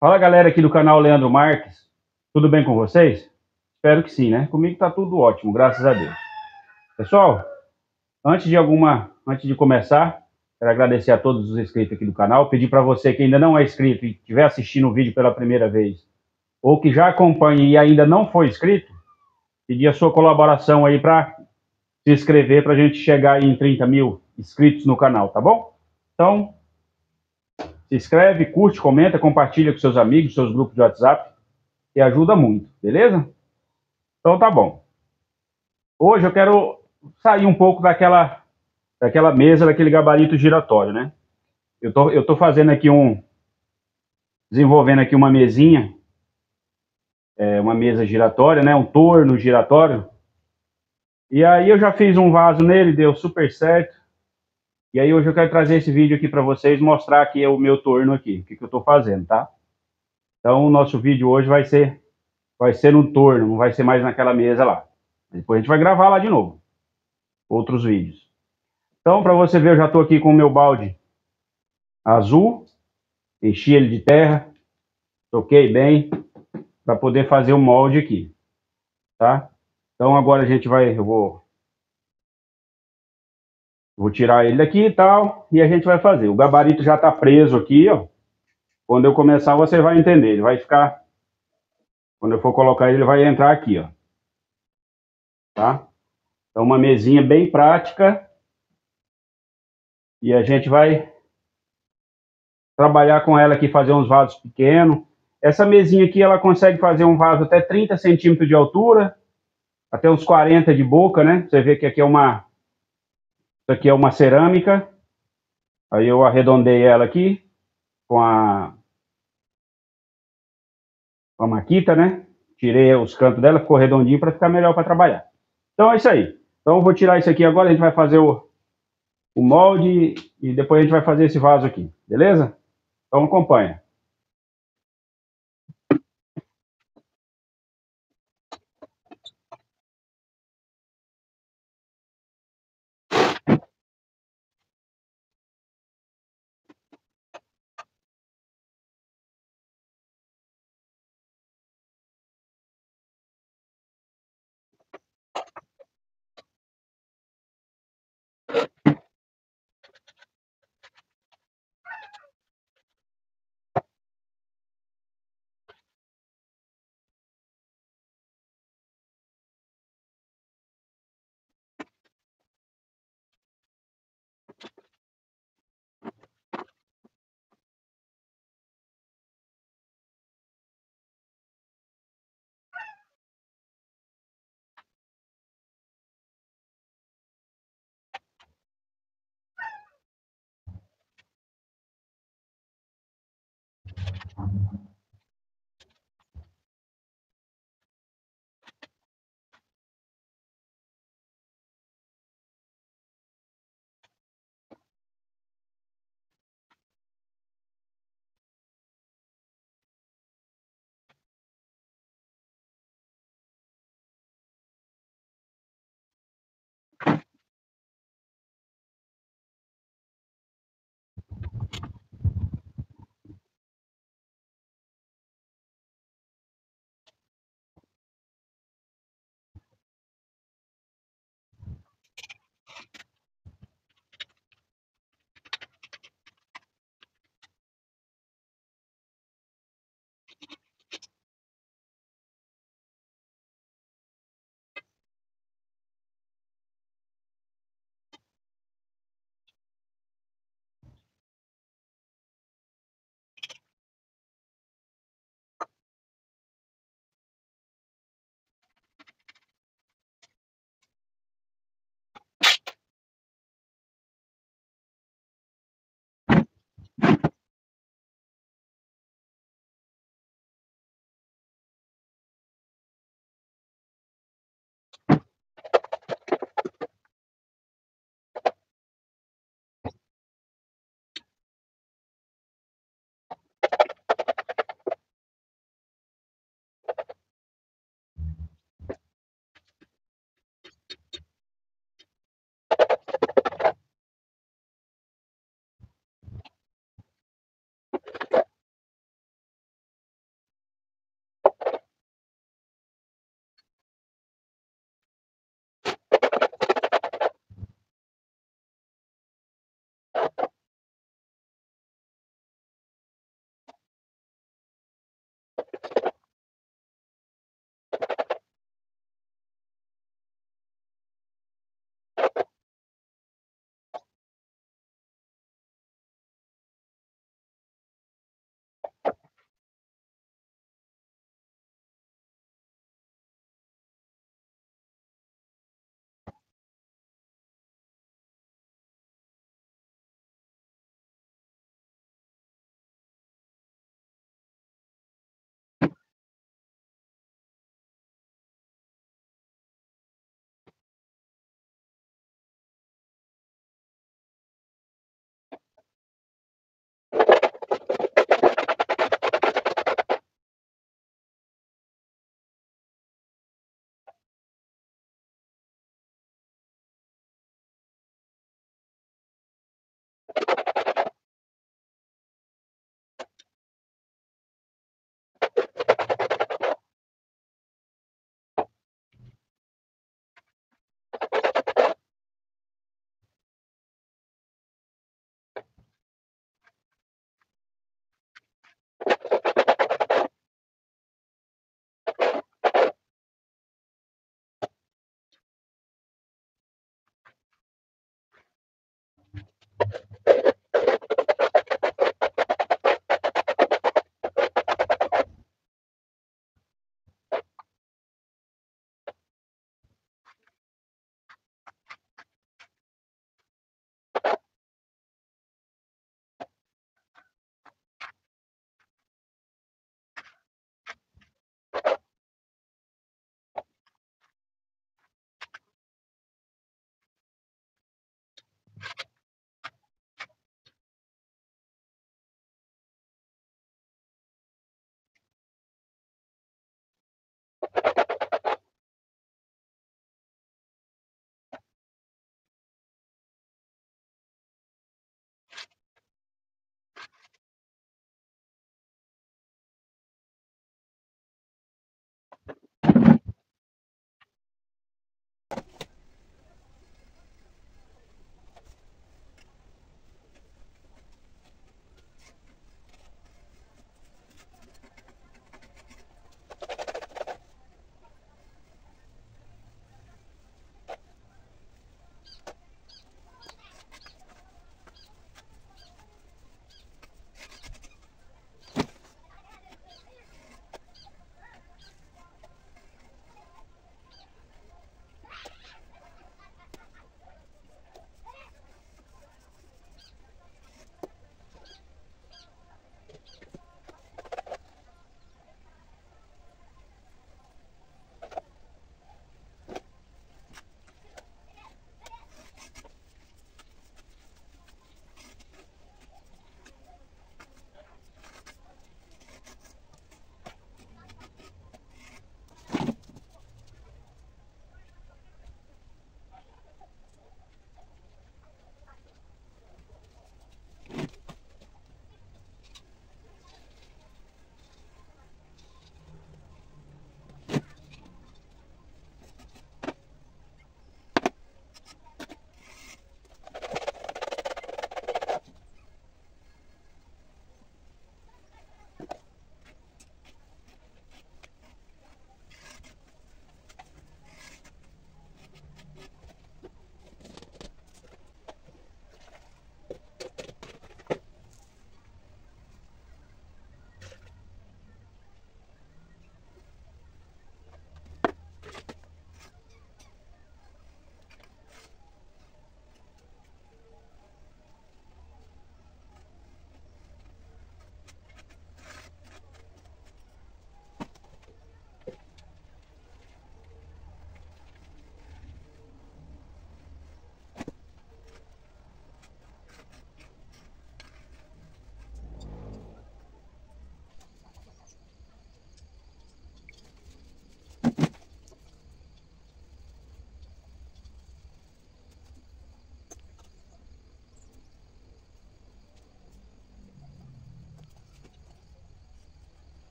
Fala galera aqui do canal Leandro Marques, tudo bem com vocês? Espero que sim, né? Comigo tá tudo ótimo, graças a Deus. Pessoal, antes de alguma, antes de começar, quero agradecer a todos os inscritos aqui do canal, pedir para você que ainda não é inscrito e estiver assistindo o vídeo pela primeira vez, ou que já acompanha e ainda não foi inscrito, pedir a sua colaboração aí para se inscrever para a gente chegar em 30 mil inscritos no canal, tá bom? Então, se inscreve, curte, comenta, compartilha com seus amigos, seus grupos de WhatsApp, que ajuda muito, beleza? Então tá bom. Hoje eu quero sair um pouco daquela, daquela mesa, daquele gabarito giratório, né? Eu tô, eu tô fazendo aqui um... Desenvolvendo aqui uma mesinha, é, uma mesa giratória, né? Um torno giratório. E aí eu já fiz um vaso nele, deu super certo. E aí hoje eu quero trazer esse vídeo aqui para vocês, mostrar aqui é o meu torno aqui, o que, que eu estou fazendo, tá? Então o nosso vídeo hoje vai ser, vai ser no torno, não vai ser mais naquela mesa lá. Depois a gente vai gravar lá de novo, outros vídeos. Então para você ver, eu já estou aqui com o meu balde azul, enchi ele de terra, toquei bem para poder fazer o molde aqui, tá? Então agora a gente vai, eu vou Vou tirar ele daqui e tal, e a gente vai fazer. O gabarito já está preso aqui, ó. Quando eu começar, você vai entender. Ele vai ficar... Quando eu for colocar ele, ele vai entrar aqui, ó. Tá? Então, uma mesinha bem prática. E a gente vai trabalhar com ela aqui, fazer uns vasos pequenos. Essa mesinha aqui, ela consegue fazer um vaso até 30 centímetros de altura, até uns 40 de boca, né? Você vê que aqui é uma isso aqui é uma cerâmica. Aí eu arredondei ela aqui com a, com a maquita, né? Tirei os cantos dela, ficou redondinho para ficar melhor para trabalhar. Então é isso aí. Então eu vou tirar isso aqui agora, a gente vai fazer o, o molde e depois a gente vai fazer esse vaso aqui, beleza? Então acompanha.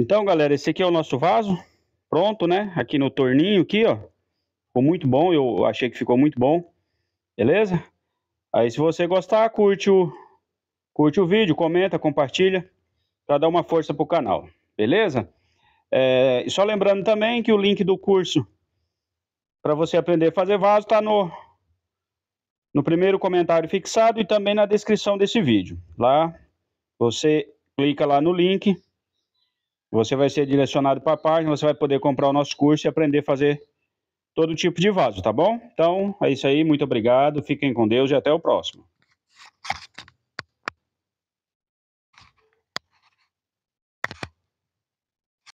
Então, galera, esse aqui é o nosso vaso. Pronto, né? Aqui no torninho aqui, ó. Ficou muito bom, eu achei que ficou muito bom. Beleza? Aí se você gostar, curte o, curte o vídeo, comenta, compartilha. Pra dar uma força pro canal. Beleza? É, e só lembrando também que o link do curso para você aprender a fazer vaso está no, no primeiro comentário fixado e também na descrição desse vídeo. Lá você clica lá no link você vai ser direcionado para a página, você vai poder comprar o nosso curso e aprender a fazer todo tipo de vaso, tá bom? Então é isso aí, muito obrigado, fiquem com Deus e até o próximo.